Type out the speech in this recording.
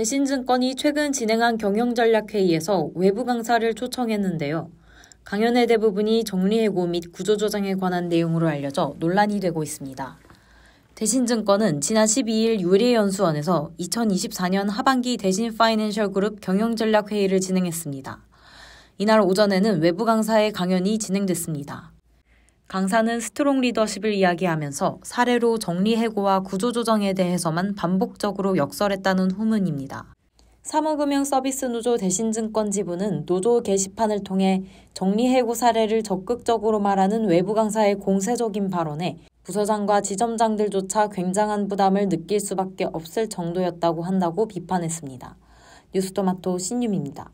대신증권이 최근 진행한 경영전략회의에서 외부 강사를 초청했는데요. 강연의 대부분이 정리해고 및 구조조정에 관한 내용으로 알려져 논란이 되고 있습니다. 대신증권은 지난 12일 유리연수원에서 2024년 하반기 대신 파이낸셜 그룹 경영전략회의를 진행했습니다. 이날 오전에는 외부 강사의 강연이 진행됐습니다. 강사는 스트롱 리더십을 이야기하면서 사례로 정리해고와 구조조정에 대해서만 반복적으로 역설했다는 후문입니다. 사모금융 서비스 노조 대신증권 지부는 노조 게시판을 통해 정리해고 사례를 적극적으로 말하는 외부 강사의 공세적인 발언에 부서장과 지점장들조차 굉장한 부담을 느낄 수밖에 없을 정도였다고 한다고 비판했습니다. 뉴스토마토 신유미입니다.